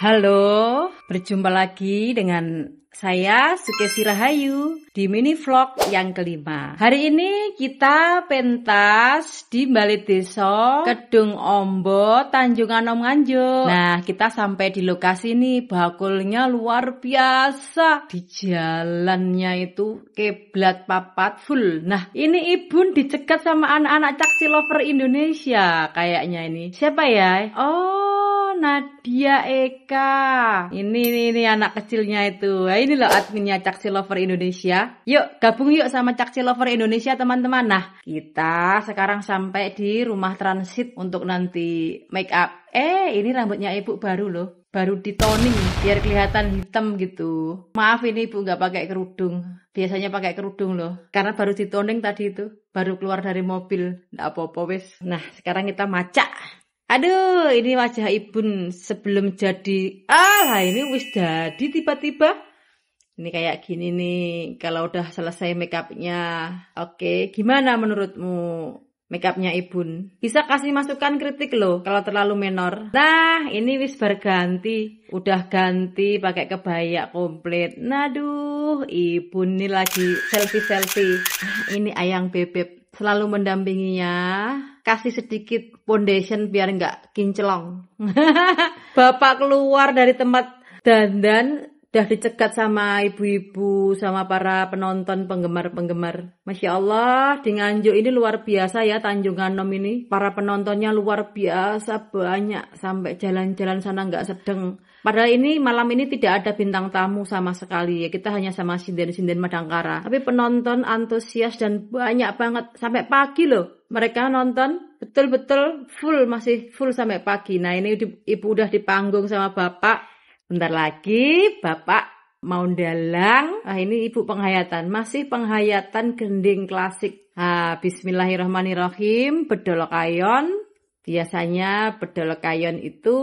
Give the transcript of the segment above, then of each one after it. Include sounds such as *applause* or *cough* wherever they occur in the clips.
Halo, berjumpa lagi dengan saya Sukesi Rahayu di mini vlog yang kelima. Hari ini kita pentas di Balai Desa, Kedung Ombo, Tanjung Anom Nganjuk. Nah, kita sampai di lokasi ini, bakulnya luar biasa. Di jalannya itu keblat papat full. Nah, ini ibu dicegat sama anak-anak caksi lover Indonesia kayaknya ini. Siapa ya? Oh, Nadia Eka. Ini, ini, anak kecilnya itu. Nah, ini loh adminnya Caksi Lover Indonesia. Yuk, gabung yuk sama Caksi Lover Indonesia teman-teman. Nah, kita sekarang sampai di rumah transit untuk nanti make up. Eh, ini rambutnya ibu baru loh baru ditoning biar kelihatan hitam gitu. Maaf ini ibu nggak pakai kerudung. Biasanya pakai kerudung loh. Karena baru ditoning tadi itu, baru keluar dari mobil. Nggak apa-apa wis. Nah sekarang kita macak. Aduh, ini wajah ibun sebelum jadi. Ah, ini wis jadi tiba-tiba. Ini kayak gini nih, kalau udah selesai makeupnya. Oke, gimana menurutmu makeupnya ibun? Bisa kasih masukan kritik loh kalau terlalu menor. Nah, ini wis berganti. Udah ganti pakai kebaya komplit. Naduh, ibun ini lagi selfie-selfie. Ini ayang bebek selalu mendampinginya kasih sedikit foundation biar nggak kincelong *laughs* bapak keluar dari tempat dandan udah dicegat sama ibu-ibu, sama para penonton penggemar-penggemar. Masya Allah, di Nganjuk ini luar biasa ya Tanjung Anom ini. Para penontonnya luar biasa banyak sampai jalan-jalan sana nggak sedeng. Padahal ini malam ini tidak ada bintang tamu sama sekali ya. Kita hanya sama sinden-sinden Madangkara. Tapi penonton antusias dan banyak banget sampai pagi loh. Mereka nonton betul-betul full masih full sampai pagi. Nah ini ibu udah di panggung sama bapak Bentar lagi Bapak mau dalang. Nah, ini Ibu penghayatan, masih penghayatan gending klasik. Ha, ah, bismillahirrahmanirrahim, bedolok ayon. Biasanya bedolok kayon itu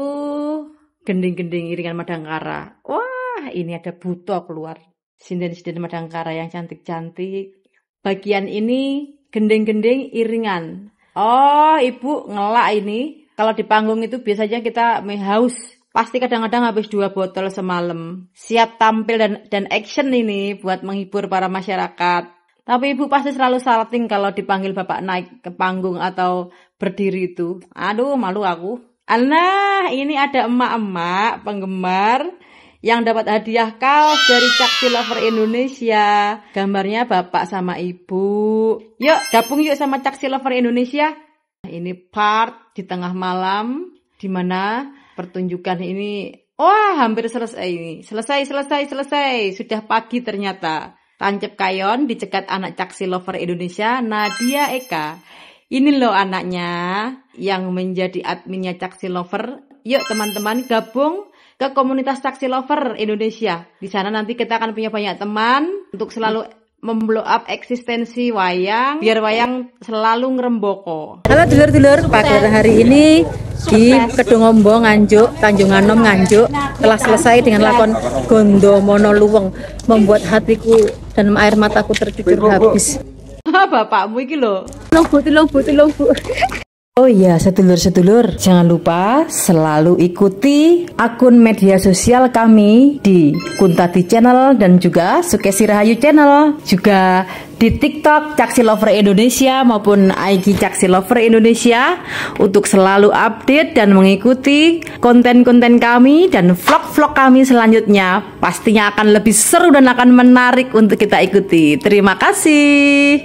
gending-gending iringan madangkara. Wah, ini ada buto keluar. Sinden-sinden madangkara yang cantik-cantik. Bagian ini gending-gending iringan. Oh, Ibu ngelak ini. Kalau di panggung itu biasanya kita mehaus pasti kadang-kadang habis dua botol semalam. Siap tampil dan, dan action ini buat menghibur para masyarakat. Tapi ibu pasti selalu salting kalau dipanggil bapak naik ke panggung atau berdiri itu. Aduh, malu aku. Nah, ini ada emak-emak penggemar yang dapat hadiah kaos dari Caksi Lover Indonesia. Gambarnya bapak sama ibu. Yuk, gabung yuk sama Caksi Lover Indonesia. Ini part di tengah malam, Dimana mana pertunjukan ini wah hampir selesai eh, ini. Selesai, selesai, selesai. Sudah pagi ternyata. Tancep Kayon dicegat anak caksi lover Indonesia Nadia Eka. Ini loh anaknya yang menjadi adminnya Caksi Lover. Yuk teman-teman gabung ke komunitas Caksi Lover Indonesia. Di sana nanti kita akan punya banyak teman untuk selalu memblow up eksistensi wayang biar wayang selalu ngeremboko. Halo dulur-dulur, pada hari ini di Kedungombo Nganjuk, Tanjung Anom Nganjuk telah selesai dengan lakon Gondo Mono Luweng membuat hatiku dan air mataku tercucur habis. *laughs* Bapakmu iki lho. Lobo, lobo, lobo. Oh iya, sedulur-sedulur, jangan lupa selalu ikuti akun media sosial kami di Kuntati Channel dan juga Sukesi Rahayu Channel. Juga di TikTok Caksi Lover Indonesia maupun IG Caksi Lover Indonesia untuk selalu update dan mengikuti konten-konten kami dan vlog-vlog kami selanjutnya. Pastinya akan lebih seru dan akan menarik untuk kita ikuti. Terima kasih.